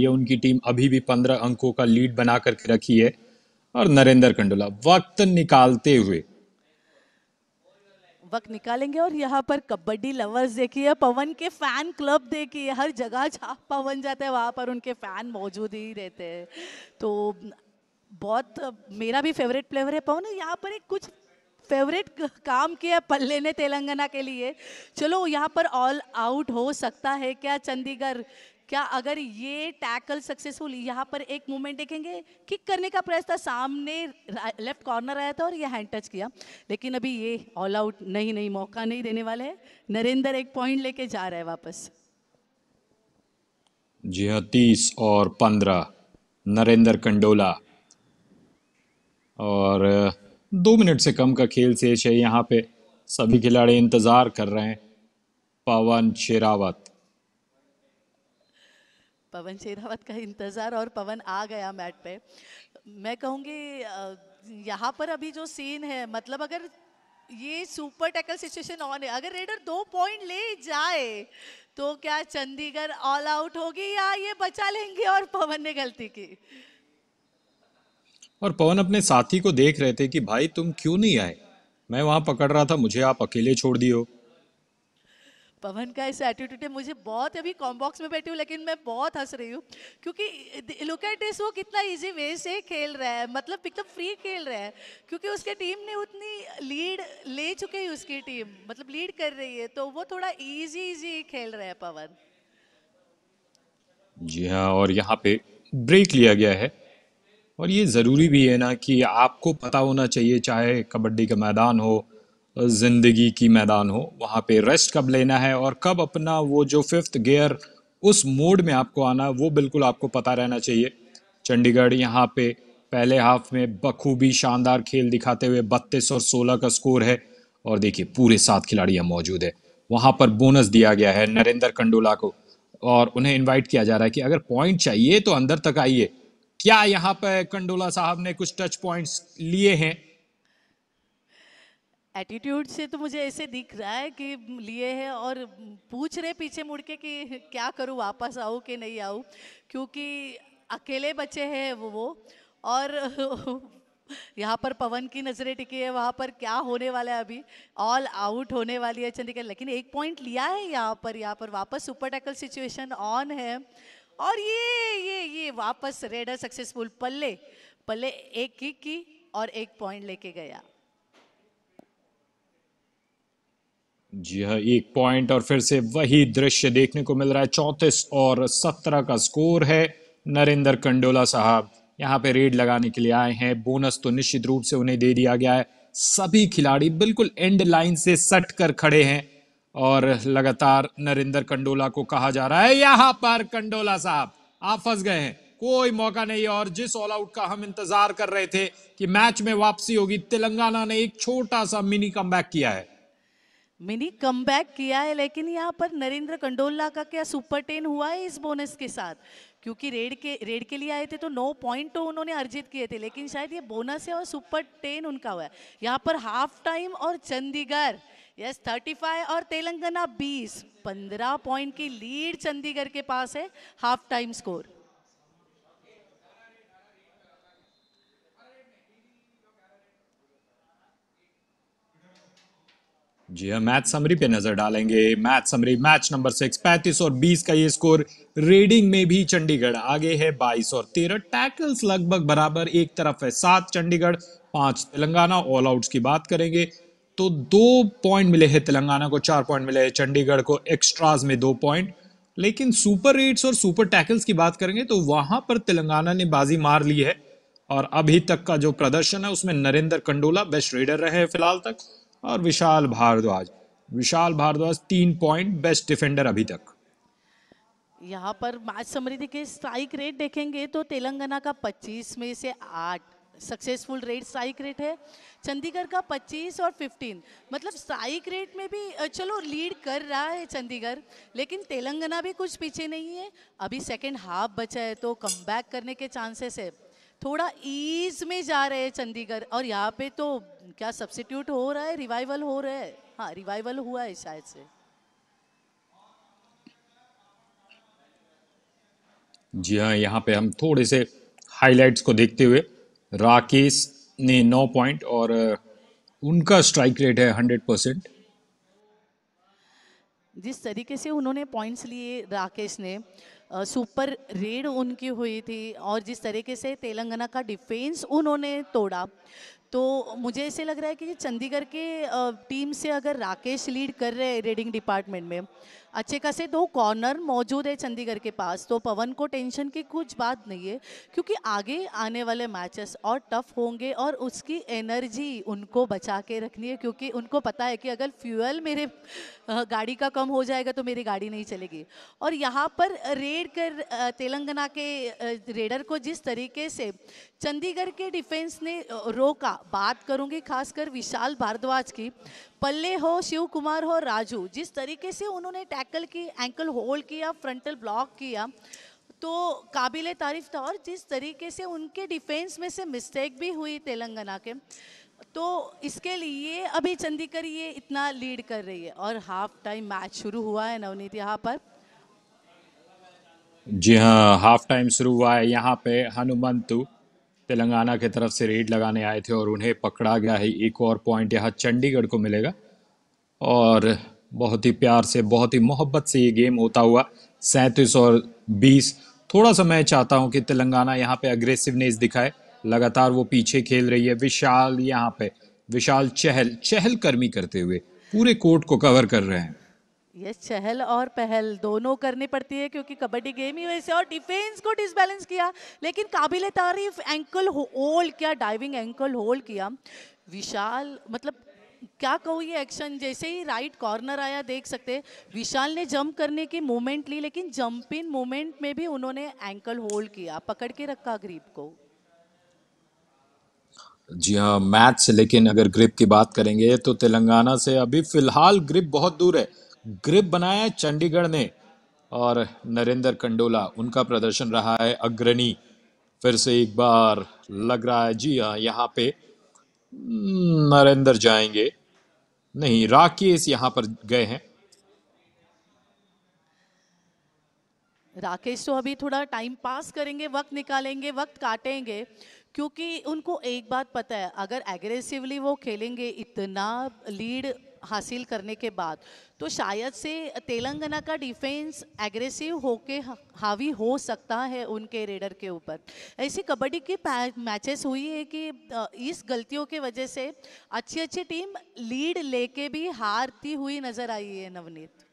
ये उनकी टीम अभी भी पंद्रह अंकों का लीड बना करके रखी है और नरेंद्र कंडोला वक्त निकालते हुए वक्त निकालेंगे और यहाँ पर कबड्डी लवर्स देखिए पवन के फैन क्लब देखिए हर जगह जहाँ पवन जाता है वहाँ पर उनके फैन मौजूद ही रहते हैं तो बहुत मेरा भी फेवरेट प्लेयर है पवन यहाँ पर एक कुछ फेवरेट काम किया पल्ले ने तेलंगाना के लिए चलो यहाँ पर ऑल आउट हो सकता है क्या चंडीगढ़ क्या अगर ये टैकल सक्सेसफुल यहाँ पर एक मूवमेंट देखेंगे किक करने का प्रयास था सामने लेफ्ट कॉर्नर आया था और ये हैंड टच किया लेकिन अभी ये ऑल आउट नहीं नहीं मौका नहीं देने वाले हैं नरेंद्र एक पॉइंट लेके जा रहे है वापस जी हाँ तीस और पंद्रह नरेंद्र कंडोला और दो मिनट से कम का खेल शेष है यहाँ पे सभी खिलाड़ी इंतज़ार कर रहे हैं पवन शेरावत पवन शेरावत का इंतज़ार और पवन आ गया मैट पे मैं कहूँगी यहाँ पर अभी जो सीन है मतलब अगर ये सुपर टैकल सिचुएशन ऑन है अगर रेडर दो पॉइंट ले जाए तो क्या चंडीगढ़ ऑल आउट होगी या ये बचा लेंगे और पवन ने गलती की और पवन अपने साथी को देख रहे थे कि भाई तुम क्यों नहीं आए मैं वहां पकड़ रहा था मुझे आप अकेले छोड़ दियो पवन का ऐसा एटीट्यूड है मुझे बहुत अभी कॉम्बॉक्स में बैठी हूँ लेकिन मैं बहुत हंस रही हूँ क्योंकि लुक एट दिस वो कितना इजी वे से खेल रहा है मतलब एकदम फ्री खेल रहा है क्योंकि उसके टीम ने उतनी लीड ले चुके ही उसकी टीम मतलब लीड कर रही है तो वो थोड़ा ईजी ईजी खेल रहा है पवन जी हाँ और यहाँ पे ब्रेक लिया गया है और ये ज़रूरी भी है ना कि आपको पता होना चाहिए चाहे कबड्डी का मैदान हो ज़िंदगी की मैदान हो वहाँ पे रेस्ट कब लेना है और कब अपना वो जो फिफ्थ गियर उस मोड में आपको आना वो बिल्कुल आपको पता रहना चाहिए चंडीगढ़ यहाँ पे पहले हाफ में बखूबी शानदार खेल दिखाते हुए बत्तीस और सोलह का स्कोर है और देखिए पूरे सात खिलाड़ियाँ मौजूद है वहाँ पर बोनस दिया गया है नरेंद्र कंडोला को और उन्हें इन्वाइट किया जा रहा है कि अगर पॉइंट चाहिए तो अंदर तक आइए क्या यहाँ पर कंडोला साहब ने कुछ टच पॉइंट्स लिए हैं एटीट्यूड से तो मुझे ऐसे दिख रहा है कि लिए है और पूछ रहे पीछे मुड़ के कि क्या करूँ वापस आऊँ कि नहीं आऊँ क्योंकि अकेले बच्चे हैं वो वो और यहाँ पर पवन की नज़रें टिकी है वहाँ पर क्या होने वाला है अभी ऑल आउट होने वाली है चंडीगढ़ लेकिन एक पॉइंट लिया है यहाँ पर यहाँ पर वापस सुपर टैकल सिचुएशन ऑन है और ये ये ये वापस रेडर सक्सेसफुल पल्ले पल्ले एक किक की और एक पॉइंट लेके गया जी हाँ एक पॉइंट और फिर से वही दृश्य देखने को मिल रहा है चौंतीस और सत्रह का स्कोर है नरेंद्र कंडोला साहब यहाँ पे रेड लगाने के लिए आए हैं बोनस तो निश्चित रूप से उन्हें दे दिया गया है सभी खिलाड़ी बिल्कुल एंड लाइन से सट कर खड़े हैं और लगातार नरेंद्र कंडोला को कहा जा रहा है यहाँ पर कंडोला साहब आप फंस गए हैं कोई मौका नहीं और जिस ऑल आउट का हम इंतजार कर रहे थे कि मैच में वापसी होगी तेलंगाना ने एक छोटा सा मिनी कम किया है मिनी कम किया है लेकिन यहाँ पर नरेंद्र कंडोला का क्या सुपर टेन हुआ है इस बोनस के साथ क्योंकि रेड के रेड के लिए आए थे तो नौ पॉइंट तो उन्होंने अर्जित किए थे लेकिन शायद ये बोनस है और सुपर टेन उनका हुआ है यहाँ पर हाफ टाइम और चंडीगढ़ यस थर्टी फाइव और तेलंगाना बीस पंद्रह पॉइंट की लीड चंडीगढ़ के पास है हाफ टाइम स्कोर जी हम हाँ, मैच समरी पे नजर डालेंगे match summary match number six पैंतीस और बीस का ये स्कोर रेडिंग में भी चंडीगढ़ आगे है बाईस और तेरह टैकल्स लगभग बराबर एक तरफ है सात चंडीगढ़ पांच तेलंगाना ऑल आउट की बात करेंगे तो दो पॉइंट मिले हैं तेलंगाना को चार पॉइंट मिले हैं चंडीगढ़ को एक्स्ट्राज में दो पॉइंट लेकिन सुपर रेट्स और सुपर टैकल्स की बात करेंगे तो वहां पर तेलंगाना ने बाजी मार ली है और अभी तक का जो प्रदर्शन है उसमें नरेंद्र कंडोला बेस्ट रेडर रहे हैं फिलहाल तक और विशाल भारद्वाज विशाल भारद्वाज तीन पॉइंट बेस्ट डिफेंडर अभी तक यहाँ पर मैच समृद्धि के स्ट्राइक रेट देखेंगे तो तेलंगाना का 25 में से 8 सक्सेसफुल रेट स्ट्राइक रेट है चंडीगढ़ का 25 और 15 मतलब स्ट्राइक रेट में भी चलो लीड कर रहा है चंडीगढ़ लेकिन तेलंगाना भी कुछ पीछे नहीं है अभी सेकेंड हाफ बचा है तो कम करने के चांसेस है थोड़ा ईज में जा रहे हैं चंडीगढ़ और यहाँ पे तो क्या सब्सिट्यूट हो रहा है रिवाइवल हो रहा है हाँ रिवाइवल हुआ है शायद से जी हाँ यहाँ पे हम थोड़े से हाइलाइट्स को देखते हुए राकेश ने नौ पॉइंट और उनका स्ट्राइक रेट है हंड्रेड परसेंट जिस तरीके से उन्होंने पॉइंट्स लिए राकेश ने सुपर रेड उनकी हुई थी और जिस तरीके से तेलंगाना का डिफेंस उन्होंने तोड़ा तो मुझे ऐसे लग रहा है कि चंडीगढ़ के टीम से अगर राकेश लीड कर रहे हैं रेडिंग डिपार्टमेंट में अच्छे खासे दो कॉर्नर मौजूद है चंडीगढ़ के पास तो पवन को टेंशन की कुछ बात नहीं है क्योंकि आगे आने वाले मैचेस और टफ होंगे और उसकी एनर्जी उनको बचा के रखनी है क्योंकि उनको पता है कि अगर फ्यूल मेरे गाड़ी का कम हो जाएगा तो मेरी गाड़ी नहीं चलेगी और यहाँ पर रेड कर तेलंगाना के रेडर को जिस तरीके से चंडीगढ़ के डिफेंस ने रोका बात करूँगी खासकर विशाल भारद्वाज की पल्ले हो शिव कुमार हो राजू जिस तरीके से उन्होंने टैकल की एंकल होल्ड किया फ्रंटल ब्लॉक किया तो काबिल तारीफ था और जिस तरीके से उनके डिफेंस में से मिस्टेक भी हुई तेलंगाना के तो इसके लिए अभी चंदीकर ये इतना लीड कर रही है और हाफ टाइम मैच शुरू हुआ है नवनीत यहाँ पर जी हाँ हाफ टाइम शुरू हुआ है यहाँ पे हनुमंतु तेलंगाना की तरफ से रेड लगाने आए थे और उन्हें पकड़ा गया है एक और पॉइंट यहाँ चंडीगढ़ को मिलेगा और बहुत ही प्यार से बहुत ही मोहब्बत से ये गेम होता हुआ सैंतीस और बीस थोड़ा सा मैं चाहता हूँ कि तेलंगाना यहाँ पे अग्रेसिवनेस दिखाए लगातार वो पीछे खेल रही है विशाल यहाँ पे विशाल चहल चहल कर्मी करते हुए पूरे कोर्ट को कवर कर रहे हैं यस चहल और पहल दोनों करनी पड़ती है क्योंकि कबड्डी गेम ही वैसे और डिफेंस को डिसबैलेंस किया लेकिन काबिल तारीफ एंकल होल्ड किया डाइविंग एंकल होल्ड किया विशाल मतलब क्या कहूँ ये एक्शन जैसे ही राइट कॉर्नर आया देख सकते विशाल ने जंप करने की मोमेंट ली लेकिन जंप इन मोमेंट में भी उन्होंने एंकल होल्ड किया पकड़ के रखा ग्रीप को जी हाँ मैच लेकिन अगर ग्रिप की बात करेंगे तो तेलंगाना से अभी फिलहाल ग्रिप बहुत दूर है ग्रिप बनाया चंडीगढ़ ने और नरेंद्र कंडोला उनका प्रदर्शन रहा है अग्रणी फिर से एक बार लग रहा है जी हाँ यहाँ पे हम्म, नरेंद्र जाएंगे नहीं राकेश यहाँ पर गए हैं राकेश तो अभी थोड़ा टाइम पास करेंगे वक्त निकालेंगे वक्त काटेंगे क्योंकि उनको एक बात पता है अगर एग्रेसिवली वो खेलेंगे इतना लीड हासिल करने के बाद तो शायद से तेलंगाना का डिफेंस एग्रेसिव होके हावी हो सकता है उनके रेडर के ऊपर ऐसी कबड्डी की मैचेस हुई है कि इस गलतियों के वजह से अच्छी अच्छी टीम लीड लेके भी हारती हुई नज़र आई है नवनीत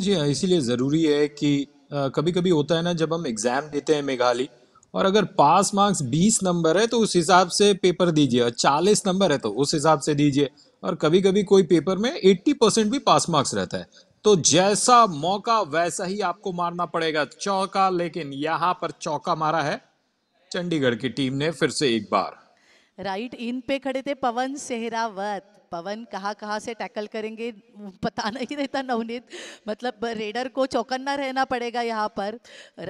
जी हाँ इसीलिए ज़रूरी है कि आ, कभी कभी होता है ना जब हम एग्ज़ाम देते हैं मेघाली और अगर पास मार्क्स 20 नंबर है तो उस हिसाब से पेपर दीजिए और 40 नंबर है तो उस हिसाब से दीजिए और कभी कभी कोई पेपर में 80 परसेंट भी पास मार्क्स रहता है तो जैसा मौका वैसा ही आपको मारना पड़ेगा चौका लेकिन यहाँ पर चौका मारा है चंडीगढ़ की टीम ने फिर से एक बार राइट इन पे खड़े थे पवन सेहरावत पवन कहाँ कहाँ से टैकल करेंगे पता नहीं रहता नवनीत मतलब रेडर को चौकन्ना रहना पड़ेगा यहाँ पर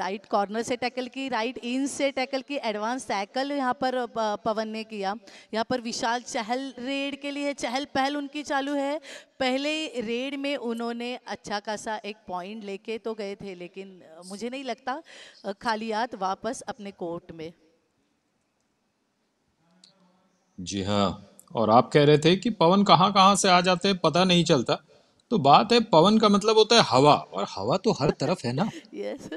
राइट कॉर्नर से टैकल की राइट इन से टैकल की एडवांस टैकल यहाँ पर पवन ने किया यहाँ पर विशाल चहल रेड के लिए चहल पहल उनकी चालू है पहले रेड में उन्होंने अच्छा खासा एक पॉइंट लेके तो गए थे लेकिन मुझे नहीं लगता खालियात वापस अपने कोर्ट में जी हाँ और आप कह रहे थे कि पवन कहाँ कहाँ से आ जाते हैं पता नहीं चलता तो बात है पवन का मतलब होता है हवा और हवा तो हर तरफ है ना yes.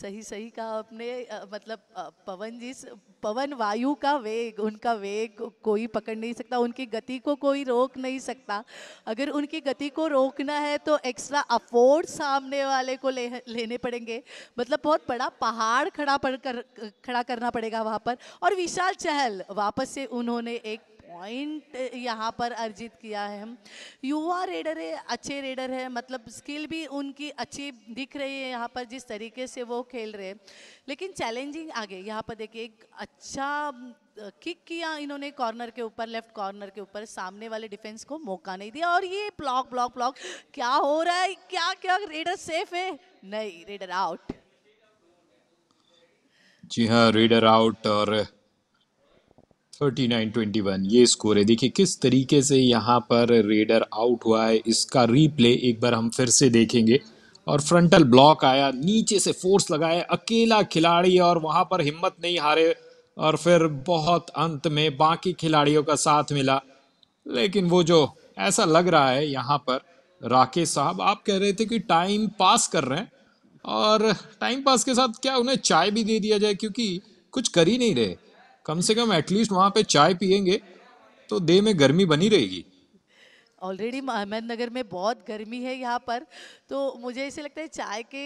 सही सही कहा आपने मतलब पवन जी पवन वायु का वेग उनका वेग कोई पकड़ नहीं सकता उनकी गति को कोई रोक नहीं सकता अगर उनकी गति को रोकना है तो एक्स्ट्रा अफोर्ड सामने वाले को ले लेने पड़ेंगे मतलब बहुत बड़ा पहाड़ खड़ा पड़ कर खड़ा करना पड़ेगा वहाँ पर और विशाल चहल वापस से उन्होंने एक पॉइंट यहाँ पर अर्जित किया है हम युवा रेडर है अच्छे रेडर है मतलब स्किल भी उनकी अच्छी दिख रही है यहाँ पर जिस तरीके से वो खेल रहे हैं लेकिन चैलेंजिंग आगे यहाँ पर देखिए एक अच्छा किक किया इन्होंने कॉर्नर के ऊपर लेफ्ट कॉर्नर के ऊपर सामने वाले डिफेंस को मौका नहीं दिया और ये ब्लॉक ब्लॉक ब्लॉक क्या हो रहा है क्या क्या रेडर सेफ है नहीं रेडर आउट जी हाँ रीडर आउट और थर्टी नाइन ट्वेंटी वन ये स्कोर है देखिए किस तरीके से यहाँ पर रेडर आउट हुआ है इसका रीप्ले एक बार हम फिर से देखेंगे और फ्रंटल ब्लॉक आया नीचे से फोर्स लगाया अकेला खिलाड़ी और वहाँ पर हिम्मत नहीं हारे और फिर बहुत अंत में बाकी खिलाड़ियों का साथ मिला लेकिन वो जो ऐसा लग रहा है यहाँ पर राकेश साहब आप कह रहे थे कि टाइम पास कर रहे हैं और टाइम पास के साथ क्या उन्हें चाय भी दे दिया जाए क्योंकि कुछ कर ही नहीं रहे कम से कम एटलीस्ट वहाँ पे चाय पियेंगे तो देह में गर्मी बनी रहेगी ऑलरेडी अहमदनगर में बहुत गर्मी है यहाँ पर तो मुझे ऐसे लगता है चाय के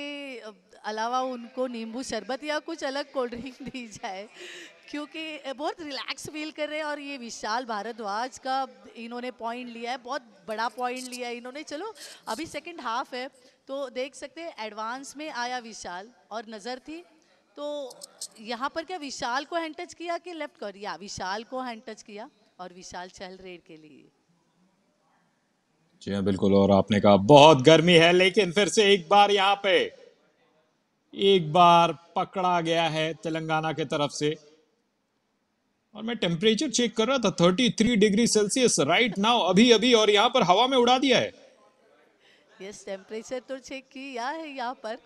अलावा उनको नींबू शरबत या कुछ अलग कोल्ड ड्रिंक दी जाए क्योंकि बहुत रिलैक्स फील कर रहे हैं और ये विशाल भारद्वाज का इन्होंने पॉइंट लिया है बहुत बड़ा पॉइंट लिया है इन्होंने चलो अभी सेकंड हाफ है तो देख सकते हैं एडवांस में आया विशाल और नज़र थी तो यहाँ पर क्या विशाल को हैंड टच किया कि लेफ्ट कर या विशाल को हैंड टच किया और विशाल चहल रेड के लिए जी हाँ बिल्कुल और आपने कहा बहुत गर्मी है लेकिन फिर से एक बार यहाँ पे एक बार पकड़ा गया है तेलंगाना की तरफ से और मैं टेम्परेचर चेक कर रहा था 33 डिग्री सेल्सियस राइट नाउ अभी अभी और यहाँ पर हवा में उड़ा दिया है यस yes, टेम्परेचर तो चेक किया है यहाँ पर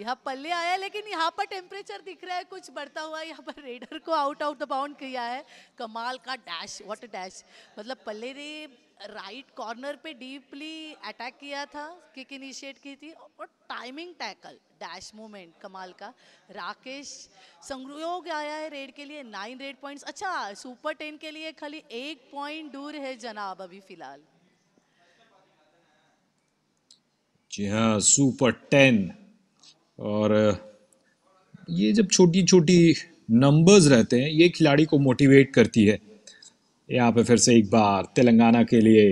यहाँ पल्ले आया लेकिन यहाँ पर टेम्परेचर दिख रहा है कुछ बढ़ता हुआ यहाँ पर रेडर को आउट आउट द बाउंड किया है कमाल का डैश व्हाट डैश मतलब पल्ले ने राइट कॉर्नर पे डीपली अटैक किया था किक इनिशिएट की थी और टाइमिंग टैकल डैश मोमेंट कमाल का राकेश संयोग आया है रेड के लिए नाइन रेड पॉइंट्स अच्छा सुपर टेन के लिए खाली एक पॉइंट दूर है जनाब अभी फिलहाल जी हाँ सुपर टेन और ये जब छोटी छोटी नंबर्स रहते हैं ये खिलाड़ी को मोटिवेट करती है यहाँ पे फिर से एक बार तेलंगाना के लिए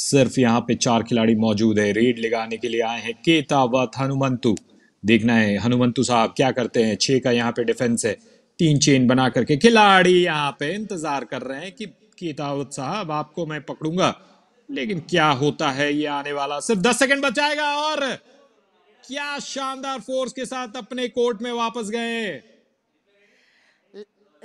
सिर्फ यहाँ पे चार खिलाड़ी मौजूद है रेड लगाने के लिए आए हैं केतावत हनुमंतु देखना है हनुमंतु साहब क्या करते हैं छः का यहाँ पे डिफेंस है तीन चेन बना करके खिलाड़ी यहाँ पे इंतजार कर रहे हैं कि केतावत साहब आपको मैं पकड़ूंगा लेकिन क्या होता है ये आने वाला सिर्फ दस सेकेंड बचाएगा और क्या शानदार फोर्स के साथ अपने कोर्ट में वापस गए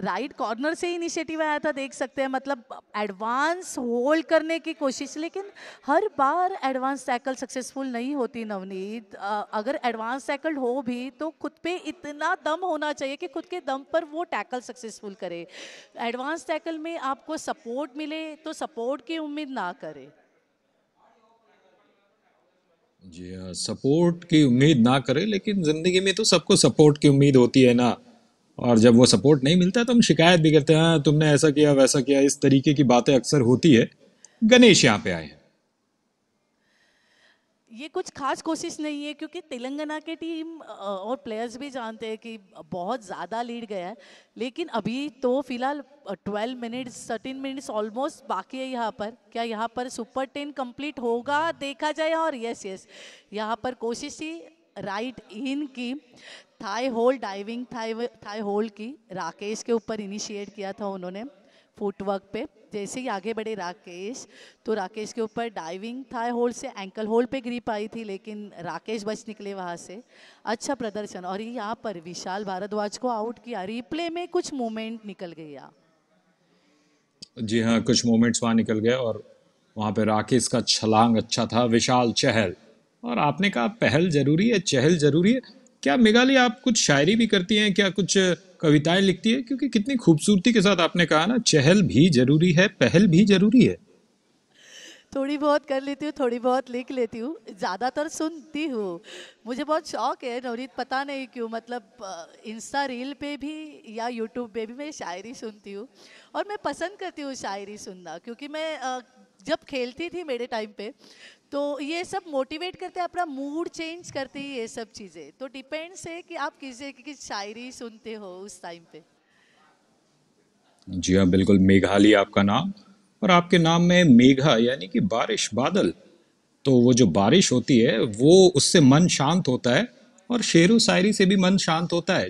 राइट कॉर्नर से इनिशिएटिव आया था देख सकते हैं मतलब एडवांस होल्ड करने की कोशिश लेकिन हर बार एडवांस टैकल सक्सेसफुल नहीं होती नवनीत अगर एडवांस टैकल हो भी तो खुद पे इतना दम होना चाहिए कि खुद के दम पर वो टैकल सक्सेसफुल करे एडवांस टैकल में आपको सपोर्ट मिले तो सपोर्ट की उम्मीद ना करें जी हाँ सपोर्ट की उम्मीद ना करें लेकिन ज़िंदगी में तो सबको सपोर्ट की उम्मीद होती है ना और जब वो सपोर्ट नहीं मिलता तो हम शिकायत भी करते हैं हाँ, तुमने ऐसा किया वैसा किया इस तरीके की बातें अक्सर होती है गणेश यहाँ पे आए हैं ये कुछ खास कोशिश नहीं है क्योंकि तेलंगाना के टीम और प्लेयर्स भी जानते हैं कि बहुत ज़्यादा लीड गया है लेकिन अभी तो फिलहाल 12 मिनट्स थर्टीन मिनट्स ऑलमोस्ट बाकी है यहाँ पर क्या यहाँ पर सुपर टेन कंप्लीट होगा देखा जाए और यस यस यहाँ पर कोशिश थी राइट इन की thigh hold diving thigh thigh hold की राकेश के ऊपर इनिशिएट किया था उन्होंने फुटवर्क पे जैसे ही आगे बढ़े राकेश तो राकेश के ऊपर डाइविंग था होल से एंकल होल पे ग्रीप आई थी लेकिन राकेश बच निकले वहाँ से अच्छा प्रदर्शन और यहाँ पर विशाल भारद्वाज को आउट किया रिप्ले में कुछ मोमेंट निकल गया जी हाँ कुछ मोमेंट्स वहाँ निकल गए और वहाँ पे राकेश का छलांग अच्छा था विशाल चहल और आपने कहा पहल जरूरी है चहल जरूरी है क्या मेघाली आप कुछ शायरी भी करती हैं क्या कुछ कविताएं लिखती है क्योंकि कितनी खूबसूरती के साथ आपने कहा ना चहल भी जरूरी है पहल भी जरूरी है थोड़ी बहुत कर लेती हूँ थोड़ी बहुत लिख लेती हूँ ज़्यादातर सुनती हूँ मुझे बहुत शौक है नवनीत पता नहीं क्यों मतलब इंस्टा रील पे भी या यूट्यूब पे भी मैं शायरी सुनती हूँ और मैं पसंद करती हूँ शायरी सुनना क्योंकि मैं जब खेलती थी मेरे टाइम पे तो ये सब मोटिवेट करते हैं अपना मूड चेंज करती है ये सब चीज़ें तो डिपेंड्स है कि आप किसे की कि शायरी सुनते हो उस टाइम पे जी हाँ बिल्कुल मेघाली आपका नाम और आपके नाम में मेघा यानी कि बारिश बादल तो वो जो बारिश होती है वो उससे मन शांत होता है और शेर व शायरी से भी मन शांत होता है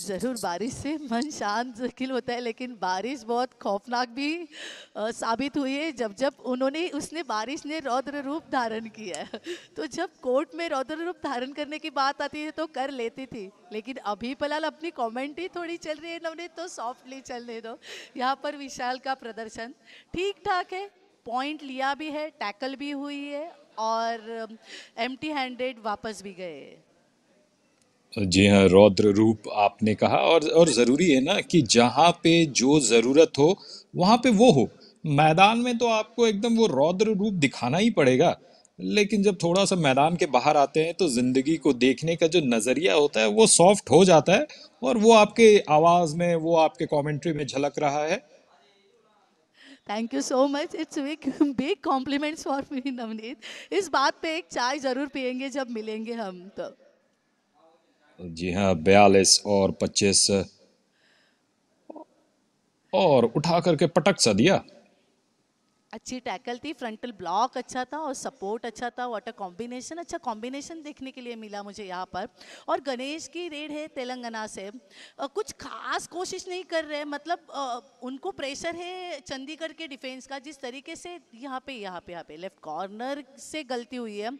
ज़रूर बारिश से मन शांत जखिल होता है लेकिन बारिश बहुत खौफनाक भी आ, साबित हुई है जब जब उन्होंने उसने बारिश ने रौद्र रूप धारण किया है तो जब कोर्ट में रौद्र रूप धारण करने की बात आती है तो कर लेती थी लेकिन अभी फिलहाल अपनी कॉमेंट ही थोड़ी चल रही है नवने तो सॉफ्टली चलने दो यहाँ पर विशाल का प्रदर्शन ठीक ठाक है पॉइंट लिया भी है टैकल भी हुई है और एम्प्टी हैंडेड वापस भी गए जी हाँ रौद्र रूप आपने कहा और और ज़रूरी है ना कि जहाँ पे जो ज़रूरत हो वहाँ पे वो हो मैदान में तो आपको एकदम वो रौद्र रूप दिखाना ही पड़ेगा लेकिन जब थोड़ा सा मैदान के बाहर आते हैं तो ज़िंदगी को देखने का जो नज़रिया होता है वो सॉफ्ट हो जाता है और वो आपके आवाज़ में वो आपके कॉमेंट्री में झलक रहा है thank you so much it's big big compliments for me Navneet इस बात पे एक चाय ज़रूर पियेंगे जब मिलेंगे हम तो जी हाँ बयालीस और पच्चीस और उठा करके पटक सा दिया अच्छी टैकल थी फ्रंटल ब्लॉक अच्छा था और सपोर्ट अच्छा था वाटर कॉम्बिनेशन अच्छा कॉम्बिनेशन देखने के लिए मिला मुझे यहाँ पर और गणेश की रेड है तेलंगाना से कुछ खास कोशिश नहीं कर रहे मतलब उनको प्रेशर है चंडीगढ़ के डिफेंस का जिस तरीके से यहाँ पे यहाँ पे यहाँ पे लेफ्ट कॉर्नर से गलती हुई है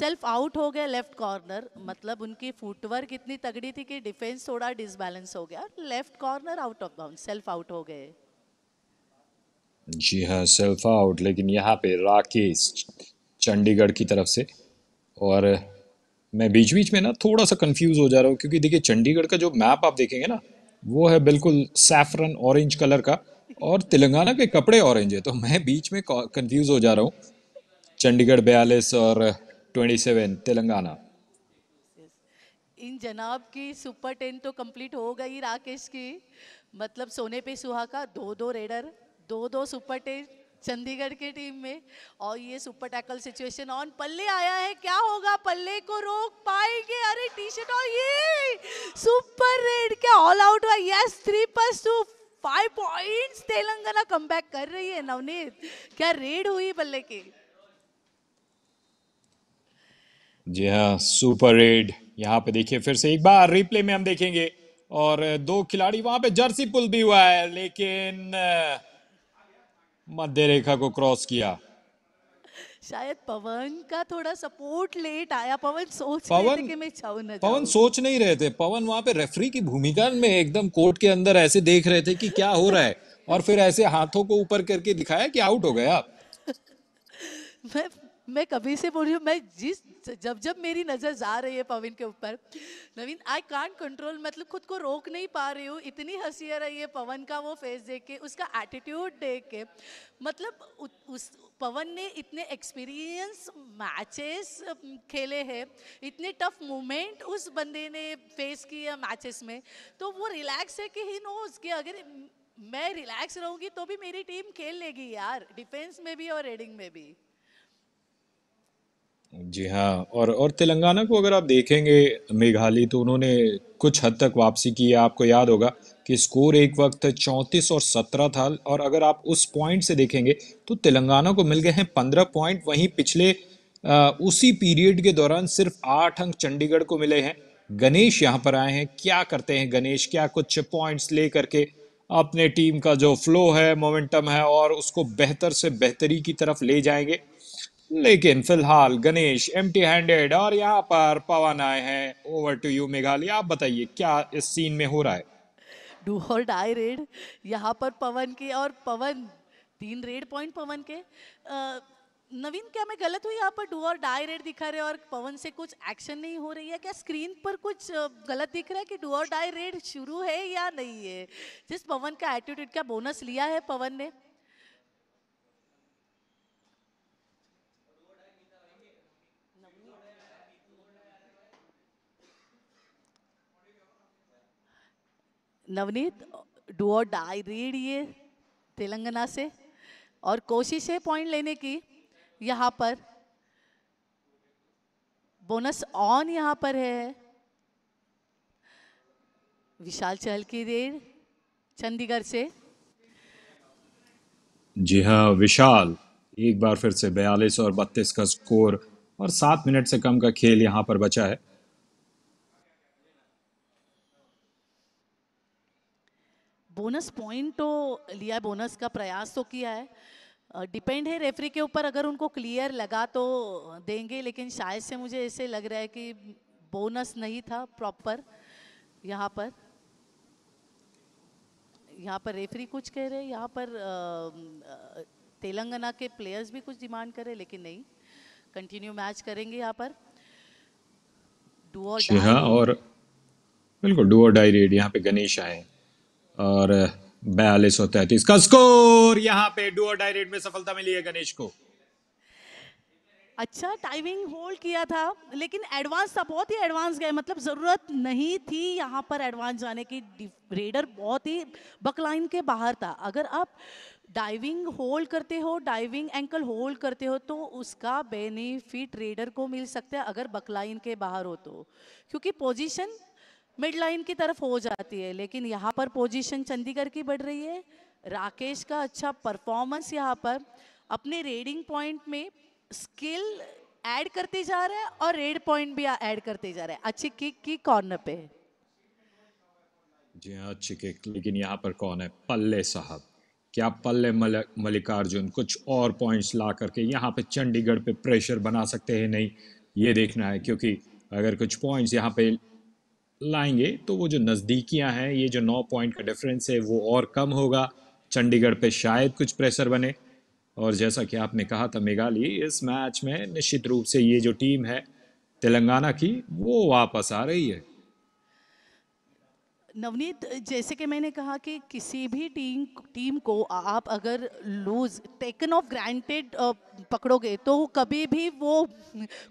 सेल्फ आउट हो गया लेफ्ट कॉर्नर मतलब उनकी फुटवर्क इतनी तगड़ी थी कि डिफेंस थोड़ा डिसबैलेंस हो गया left corner out of bound self out हो गए जी हाँ सेल्फ आउट लेकिन यहाँ पे राकेश चंडीगढ़ की तरफ से और मैं बीच बीच में ना थोड़ा सा कंफ्यूज हो जा रहा हूँ क्योंकि देखिए चंडीगढ़ का जो मैप आप देखेंगे ना वो है बिल्कुल सैफरन ऑरेंज कलर का और तेलंगाना के कपड़े ऑरेंज है तो मैं बीच में कंफ्यूज हो जा रहा हूँ चंडीगढ़ बयालीस और ट्वेंटी सेवन तेलंगाना इन जनाब की सुपर टेन तो कंप्लीट हो गई राकेश की मतलब सोने पे सुहा का दो दो रेडर दो दो सुपर टेस्ट चंडीगढ़ के टीम में और ये super tackle situation on Palle आया है क्या होगा पल्ले को रोक पाएंगे अरे टी शर्ट और ये सुपर रेड क्या ऑल आउट हुआ yes three plus two five points Telangana कम कर रही है नवनीत क्या रेड हुई पल्ले की जी हाँ सुपर रेड यहाँ पे देखिए फिर से एक बार रिप्ले में हम देखेंगे और दो खिलाड़ी वहां पे जर्सी पुल भी हुआ है लेकिन मध्य रेखा को क्रॉस किया शायद पवन का थोड़ा सपोर्ट लेट आया पवन सोच पवन, रहे थे कि मैं पवन सोच नहीं रहे थे पवन वहां पे रेफरी की भूमिका में एकदम कोर्ट के अंदर ऐसे देख रहे थे कि क्या हो रहा है और फिर ऐसे हाथों को ऊपर करके दिखाया कि आउट हो गया मैं मैं कभी से बोल रही हूँ मैं जिस जब जब मेरी नज़र जा रही है पवन के ऊपर नवीन आई कांट कंट्रोल मतलब खुद को रोक नहीं पा रही हूँ इतनी हंसी आ रही है पवन का वो फेस देख के उसका एटीट्यूड देख के मतलब उस पवन ने इतने एक्सपीरियंस मैचेस खेले हैं इतने टफ मोमेंट उस बंदे ने फेस किया मैचेस में तो वो रिलैक्स है कि ही नोज कि अगर मैं रिलैक्स रहूँगी तो भी मेरी टीम खेल लेगी यार डिफेंस में भी और रेडिंग में भी जी हाँ और और तेलंगाना को अगर आप देखेंगे मेघालय तो उन्होंने कुछ हद तक वापसी की है आपको याद होगा कि स्कोर एक वक्त चौंतीस और सत्रह था और अगर आप उस पॉइंट से देखेंगे तो तेलंगाना को मिल गए हैं पंद्रह पॉइंट वहीं पिछले आ, उसी पीरियड के दौरान सिर्फ आठ अंक चंडीगढ़ को मिले हैं गणेश यहाँ पर आए हैं क्या करते हैं गणेश क्या कुछ पॉइंट्स ले करके अपने टीम का जो फ्लो है मोमेंटम है और उसको बेहतर से बेहतरी की तरफ ले जाएंगे लेकिन फिलहाल गणेश एम्प्टी हैंडेड और यहाँ पर पवन आए हैं ओवर टू यू मेघालय आप बताइए क्या इस सीन में हो रहा है डू और डाई रेड यहाँ पर पवन के और पवन तीन रेड पॉइंट पवन के नवीन क्या मैं गलत हूँ यहाँ पर डू और डाई रेड दिखा रहे और पवन से कुछ एक्शन नहीं हो रही है क्या स्क्रीन पर कुछ गलत दिख रहा है कि डू और डाई रेड शुरू है या नहीं है जिस पवन का एटीट्यूड का बोनस लिया है पवन ने नवनीत डू और डाई रीड ये तेलंगाना से और कोशिश है पॉइंट लेने की यहाँ पर बोनस ऑन यहाँ पर है विशाल चहल की रेड चंडीगढ़ से जी हाँ विशाल एक बार फिर से बयालीस और बत्तीस का स्कोर और सात मिनट से कम का खेल यहाँ पर बचा है बोनस पॉइंट तो लिया बोनस का प्रयास तो किया है डिपेंड है रेफरी के ऊपर अगर उनको क्लियर लगा तो देंगे लेकिन शायद से मुझे ऐसे लग रहा है कि बोनस नहीं था प्रॉपर यहाँ पर यहाँ पर रेफरी कुछ कह रहे यहाँ पर तेलंगाना के प्लेयर्स भी कुछ डिमांड करे लेकिन नहीं कंटिन्यू मैच करेंगे यहाँ पर डू और अच्छा, हाँ, और बिल्कुल डू और डाई रेड यहाँ पे गणेश आए और बयालीस सौ तैतीस का स्कोर यहाँ पे डू और डायरेट में सफलता मिली है गणेश को अच्छा टाइमिंग होल्ड किया था लेकिन एडवांस था बहुत ही एडवांस गए मतलब ज़रूरत नहीं थी यहाँ पर एडवांस जाने की रेडर बहुत ही बकलाइन के बाहर था अगर आप डाइविंग होल्ड करते हो डाइविंग एंकल होल्ड करते हो तो उसका बेनिफिट रेडर को मिल सकता है अगर बकलाइन के बाहर हो तो क्योंकि पोजीशन मिड लाइन की तरफ हो जाती है लेकिन यहाँ पर पोजीशन चंडीगढ़ की बढ़ रही है राकेश का अच्छा परफॉर्मेंस यहाँ पर अपने रेडिंग पॉइंट में स्किल ऐड करते जा रहे हैं और रेड पॉइंट भी ऐड करते जा रहे हैं अच्छी किक की कॉर्नर पे जी हाँ अच्छी किक लेकिन यहाँ पर कौन है पल्ले साहब क्या पल्ले मल्लिकार्जुन कुछ और पॉइंट्स ला करके यहाँ पे चंडीगढ़ पे प्रेशर बना सकते हैं नहीं ये देखना है क्योंकि अगर कुछ पॉइंट्स यहाँ पे लाएंगे तो वो जो नज़दीकियाँ हैं ये जो नौ पॉइंट का डिफरेंस है वो और कम होगा चंडीगढ़ पे शायद कुछ प्रेशर बने और जैसा कि आपने कहा था मेघाली इस मैच में निश्चित रूप से ये जो टीम है तेलंगाना की वो वापस आ रही है नवनीत जैसे कि मैंने कहा कि किसी भी टीम टीम को आप अगर लूज टेकन ऑफ ग्रांटेड पकड़ोगे तो कभी भी वो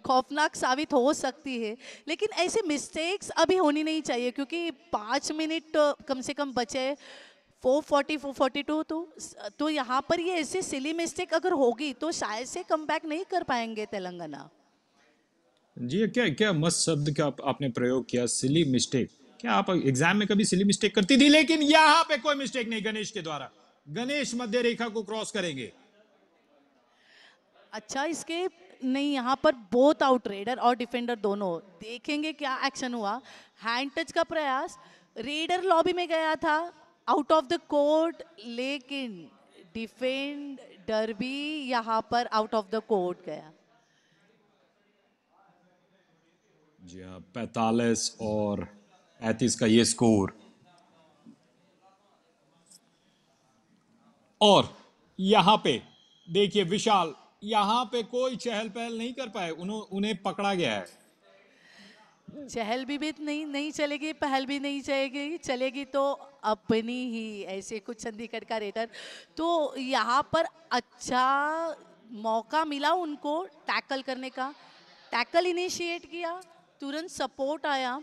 खौफनाक साबित हो सकती है लेकिन ऐसे मिस्टेक्स अभी होनी नहीं चाहिए क्योंकि पाँच मिनट कम से कम बचे 440, 442 तो तो यहाँ पर ये ऐसे सिली मिस्टेक अगर होगी तो शायद से कम नहीं कर पाएंगे तेलंगाना जी क्या क्या मस्त शब्द का आप, आपने प्रयोग किया सिली मिस्टेक क्या आप एग्जाम में कभी सिली मिस्टेक करती थी लेकिन यहां पे कोई मिस्टेक नहीं गणेश के द्वारा गणेश मध्य रेखा को क्रॉस करेंगे अच्छा इसके नहीं यहाँ पर बोथ आउट रेडर और डिफेंडर दोनों देखेंगे क्या एक्शन हुआ हैंड टच का प्रयास रेडर लॉबी में गया था आउट ऑफ द कोर्ट लेकिन डिफेंडर भी यहाँ पर आउट ऑफ द कोर्ट गया जी हाँ पैतालीस और पैंतीस का ये स्कोर और यहां पे देखिए विशाल यहां पे कोई चहल पहल नहीं कर पाए उन्हें पकड़ा गया है चहल भी, भी नहीं नहीं चलेगी पहल भी नहीं चलेगी चलेगी तो अपनी ही ऐसे कुछ चंडीगढ़ का रेटर तो यहाँ पर अच्छा मौका मिला उनको टैकल करने का टैकल इनिशिएट किया तुरंत सपोर्ट आया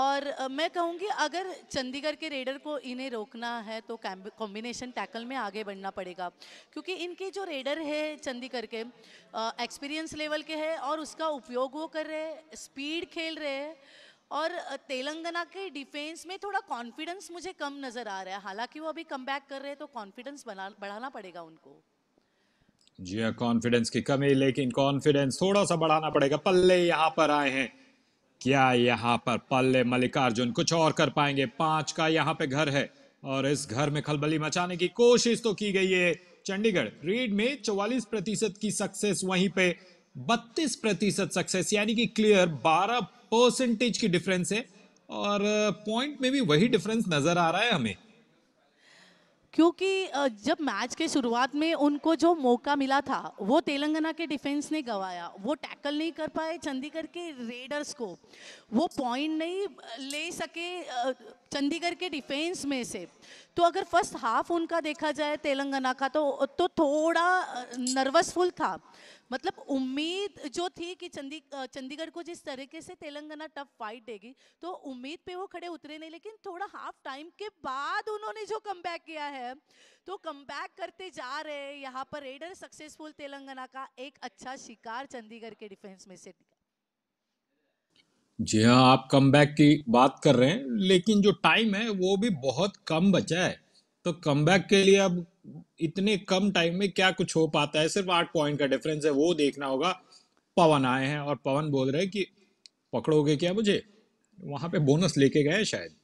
और मैं कहूँगी अगर चंडीगढ़ के रेडर को इन्हें रोकना है तो कॉम्बिनेशन टैकल में आगे बढ़ना पड़ेगा क्योंकि इनके जो रेडर है चंडीगढ़ के एक्सपीरियंस लेवल के है और उसका उपयोग वो कर रहे हैं स्पीड खेल रहे हैं और तेलंगाना के डिफेंस में थोड़ा कॉन्फिडेंस मुझे कम नज़र आ रहा है हालांकि वो अभी कम कर रहे हैं तो कॉन्फिडेंस बढ़ाना पड़ेगा उनको जी हाँ कॉन्फिडेंस की कमी लेकिन कॉन्फिडेंस थोड़ा सा बढ़ाना पड़ेगा पल्ले यहाँ पर आए हैं क्या यहाँ पर पल्ले मल्लिकार्जुन कुछ और कर पाएंगे पांच का यहाँ पे घर है और इस घर में खलबली मचाने की कोशिश तो की गई है चंडीगढ़ रेड में 44 प्रतिशत की सक्सेस वहीं पे 32 प्रतिशत सक्सेस यानी कि क्लियर 12 परसेंटेज की डिफरेंस है और पॉइंट में भी वही डिफरेंस नजर आ रहा है हमें क्योंकि जब मैच के शुरुआत में उनको जो मौका मिला था वो तेलंगाना के डिफेंस ने गवाया वो टैकल नहीं कर पाए चंडीगढ़ के रेडर्स को वो पॉइंट नहीं ले सके चंडीगढ़ के डिफेंस में से तो अगर फर्स्ट हाफ उनका देखा जाए तेलंगाना का तो तो थोड़ा नर्वसफुल था मतलब उम्मीद जो थी कि चंदी चंडीगढ़ को जिस तरीके से तेलंगाना टफ फाइट देगी तो उम्मीद पे वो खड़े उतरे नहीं लेकिन थोड़ा हाफ टाइम के बाद उन्होंने जो कम किया है तो कम करते जा रहे हैं यहाँ पर रेडर सक्सेसफुल तेलंगाना का एक अच्छा शिकार चंडीगढ़ के डिफेंस में से जी हाँ आप कम की बात कर रहे हैं लेकिन जो टाइम है वो भी बहुत कम बचा है तो कम के लिए अब इतने कम टाइम में क्या कुछ हो पाता है सिर्फ आठ पॉइंट का डिफरेंस है वो देखना होगा पवन आए हैं और पवन बोल रहे हैं कि पकड़ोगे क्या मुझे वहां पे बोनस लेके गए शायद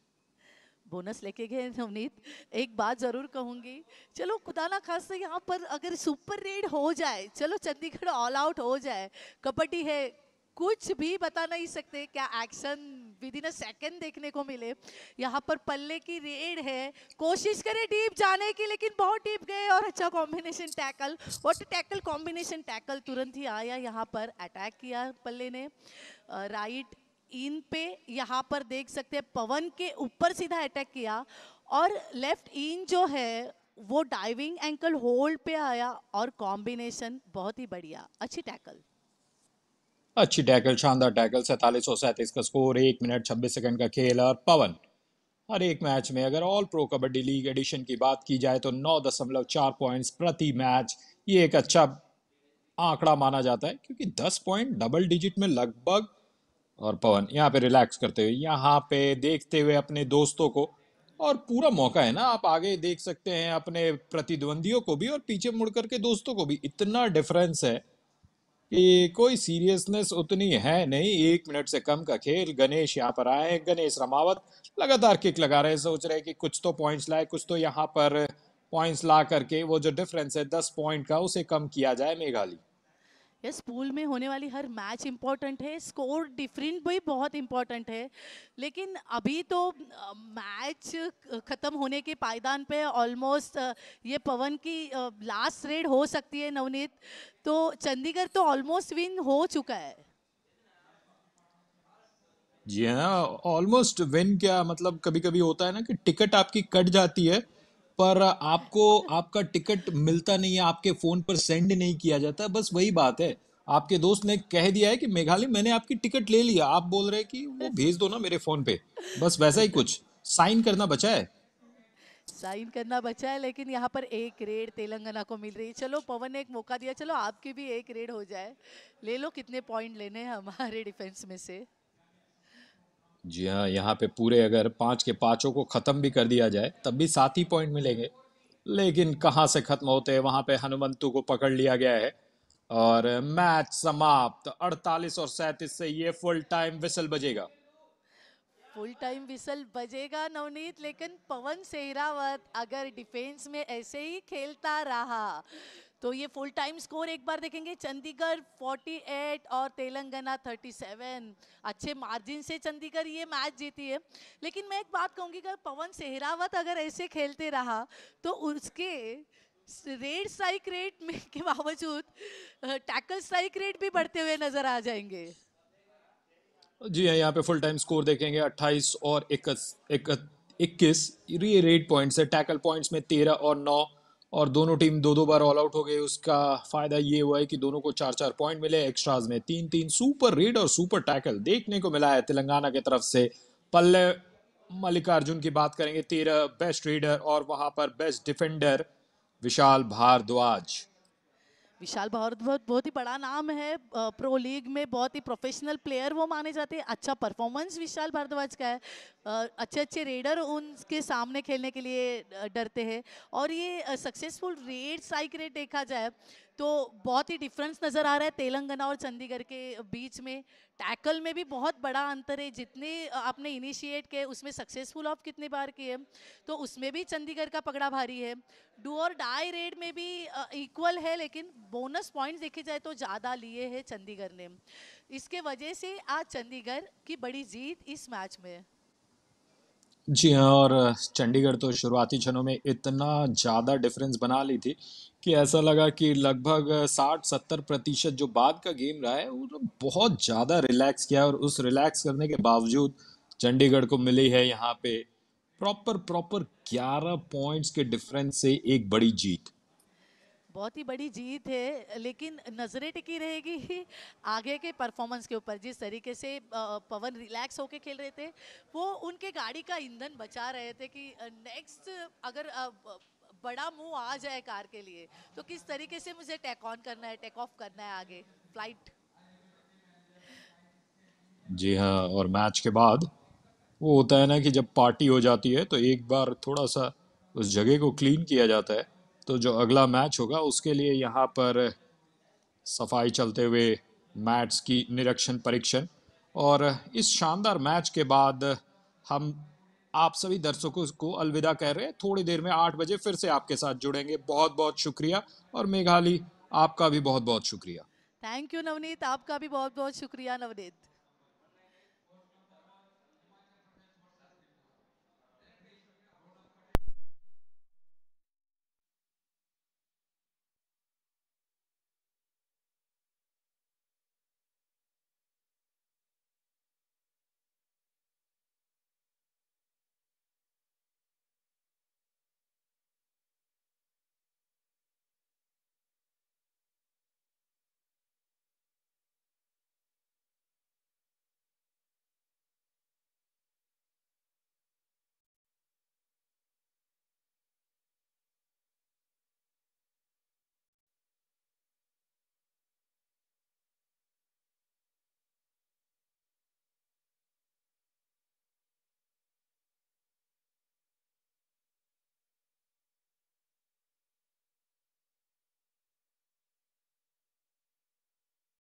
बोनस लेके गए नवनीत एक बात ज़रूर कहूंगी चलो खुदा ना खास यहाँ पर अगर सुपर रेड हो जाए चलो चंडीगढ़ ऑल आउट हो जाए कबड्डी है कुछ भी बता नहीं सकते क्या action within a second देखने को मिले यहाँ पर पल्ले की रेड है कोशिश करें डीप जाने की लेकिन बहुत डीप गए और अच्छा combination tackle what tackle combination tackle तुरंत ही आया यहाँ पर अटैक किया पल्ले ने राइट इन पे यहाँ पर देख सकते हैं पवन के ऊपर सीधा अटैक किया और लेफ्ट इन जो है वो डाइविंग एंकल होल्ड पे आया और कॉम्बिनेशन बहुत ही बढ़िया अच्छी टैकल अच्छी टैकल शानदार टैकल सैंतालीस सौ सैंतीस का स्कोर एक मिनट छब्बीस सेकंड का खेल और पवन हर एक मैच में अगर all pro kabaddi league edition की बात की जाए तो नौ दशमलव चार पॉइंट्स प्रति मैच ये एक अच्छा आंकड़ा माना जाता है क्योंकि दस पॉइंट डबल डिजिट में लगभग और पवन यहाँ पे रिलैक्स करते हुए यहाँ पे देखते हुए अपने दोस्तों को और पूरा मौका है ना आप आगे देख सकते हैं अपने प्रतिद्वंदियों को भी और पीछे मुड़ करके दोस्तों को भी इतना डिफरेंस है कि कोई सीरियसनेस उतनी है नहीं एक मिनट से कम का खेल गणेश यहाँ पर आए गणेश रमावत लगातार किक लगा रहे सोच रहे कि कुछ तो पॉइंट्स लाए कुछ तो यहाँ पर पॉइंट्स ला करके वो जो डिफरेंस है दस पॉइंट का उसे कम किया जाए मेघालय यस स्कूल में होने वाली हर मैच इम्पॉर्टेंट है स्कोर डिफरेंट भी बहुत इम्पॉर्टेंट है लेकिन अभी तो मैच ख़त्म होने के पायदान पे ऑलमोस्ट ये पवन की लास्ट रेड हो सकती है नवनीत तो चंडीगढ़ तो ऑलमोस्ट विन हो चुका है जी हाँ ऑलमोस्ट विन क्या मतलब कभी कभी होता है ना कि टिकट आपकी कट जाती है पर आपको आपका टिकट मिलता नहीं है आपके फ़ोन पर सेंड नहीं किया जाता बस वही बात है आपके दोस्त ने कह दिया है कि मेघालय मैंने आपकी टिकट ले लिया आप बोल रहे कि वो भेज दो ना मेरे फ़ोन पे बस वैसा ही कुछ साइन करना बचा है साइन करना बचा है लेकिन यहाँ पर एक रेड तेलंगाना को मिल रही है चलो पवन ने एक मौका दिया चलो आपकी भी एक रेड हो जाए ले लो कितने पॉइंट लेने हैं हमारे डिफेंस में से जी हाँ यहाँ पे पूरे अगर पांच के पांचों को ख़त्म भी कर दिया जाए तब भी सात ही पॉइंट मिलेंगे लेकिन कहाँ से ख़त्म होते हैं वहां पे हनुमंतु को पकड़ लिया गया है और मैच समाप्त 48 और 37 से ये फुल टाइम विसल बजेगा फुल टाइम विसल बजेगा नवनीत लेकिन पवन सेहरावत अगर डिफेंस में ऐसे ही खेलता रहा तो ये फुल टाइम स्कोर एक बार देखेंगे चंडीगढ़ 48 और तेलंगाना 37 अच्छे मार्जिन से चंडीगढ़ ये मैच जीती है लेकिन मैं एक बात कहूँगी अगर पवन सेहरावत अगर ऐसे खेलते रहा तो उसके रेड स्ट्राइक रेट में के बावजूद टैकल स्ट्राइक रेट भी बढ़ते हुए नजर आ जाएंगे जी हाँ यहाँ पे फुल टाइम स्कोर देखेंगे 28 और इक्कीस ये रेड पॉइंट्स है टैकल पॉइंट्स में 13 और और दोनों टीम दो दो बार ऑल आउट हो गए उसका फायदा ये हुआ है कि दोनों को चार चार पॉइंट मिले एक्स्ट्राज में तीन तीन सुपर रीड और सुपर टैकल देखने को मिला है तेलंगाना की तरफ से पल्ले मल्लिकार्जुन की बात करेंगे तेरह बेस्ट रीडर और वहां पर बेस्ट डिफेंडर विशाल भारद्वाज विशाल भारत बहुत बहुत ही बड़ा नाम है प्रो लीग में बहुत ही प्रोफेशनल प्लेयर वो माने जाते हैं अच्छा परफॉर्मेंस विशाल भारद्वाज का है अच्छे अच्छे रेडर उनके सामने खेलने के लिए डरते हैं और ये सक्सेसफुल रेड साइक रेट देखा जाए तो बहुत ही डिफरेंस नज़र आ रहा है तेलंगाना और चंडीगढ़ के बीच में टैकल में भी बहुत बड़ा अंतर है जितने आपने इनिशिएट किए उसमें सक्सेसफुल आप कितने बार किए तो उसमें भी चंडीगढ़ का पकड़ा भारी है डू और डाई रेड में भी इक्वल है लेकिन बोनस पॉइंट्स देखे जाए तो ज़्यादा लिए हैं चंडीगढ़ ने इसके वजह से आज चंडीगढ़ की बड़ी जीत इस मैच में है जी हाँ और चंडीगढ़ तो शुरुआती क्षणों में इतना ज़्यादा डिफरेंस बना ली थी कि ऐसा लगा कि लगभग साठ सत्तर प्रतिशत जो बाद का गेम रहा है वो तो बहुत ज़्यादा रिलैक्स किया और उस रिलैक्स करने के बावजूद चंडीगढ़ को मिली है यहाँ पे प्रॉपर प्रॉपर ग्यारह पॉइंट्स के डिफरेंस से एक बड़ी जीत बहुत ही बड़ी जीत है लेकिन नज़रें टिकी रहेगी आगे के परफॉर्मेंस के ऊपर जिस तरीके से पवन रिलैक्स होके खेल रहे थे वो उनके गाड़ी का ईंधन बचा रहे थे कि नेक्स्ट अगर बड़ा मुंह आ जाए कार के लिए तो किस तरीके से मुझे टेक ऑन करना है टेक ऑफ करना है आगे फ्लाइट जी हाँ और मैच के बाद वो होता है ना कि जब पार्टी हो जाती है तो एक बार थोड़ा सा उस जगह को क्लीन किया जाता है तो जो अगला मैच होगा उसके लिए यहाँ पर सफाई चलते हुए मैट्स की निरीक्षण परीक्षण और इस शानदार मैच के बाद हम आप सभी दर्शकों को अलविदा कह रहे हैं थोड़ी देर में आठ बजे फिर से आपके साथ जुड़ेंगे बहुत बहुत शुक्रिया और मेघाली आपका भी बहुत बहुत शुक्रिया थैंक यू नवनीत आपका भी बहुत बहुत शुक्रिया नवनीत